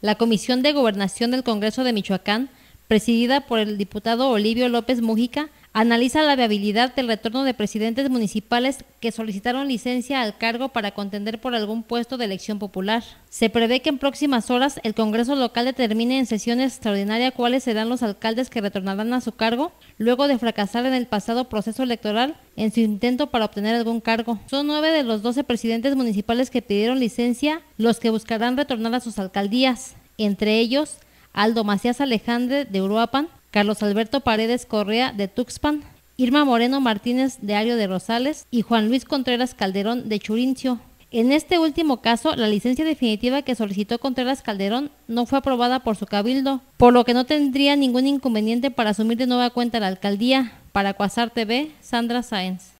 la Comisión de Gobernación del Congreso de Michoacán, presidida por el diputado Olivio López Mújica, analiza la viabilidad del retorno de presidentes municipales que solicitaron licencia al cargo para contender por algún puesto de elección popular. Se prevé que en próximas horas el Congreso local determine en sesión extraordinaria cuáles serán los alcaldes que retornarán a su cargo luego de fracasar en el pasado proceso electoral en su intento para obtener algún cargo. Son nueve de los doce presidentes municipales que pidieron licencia los que buscarán retornar a sus alcaldías, entre ellos Aldo Macías Alejandre de Uruapan, Carlos Alberto Paredes Correa de Tuxpan, Irma Moreno Martínez de Ario de Rosales y Juan Luis Contreras Calderón de Churincio. En este último caso, la licencia definitiva que solicitó Contreras Calderón no fue aprobada por su cabildo, por lo que no tendría ningún inconveniente para asumir de nueva cuenta la alcaldía. Para Cuasar TV, Sandra Sáenz.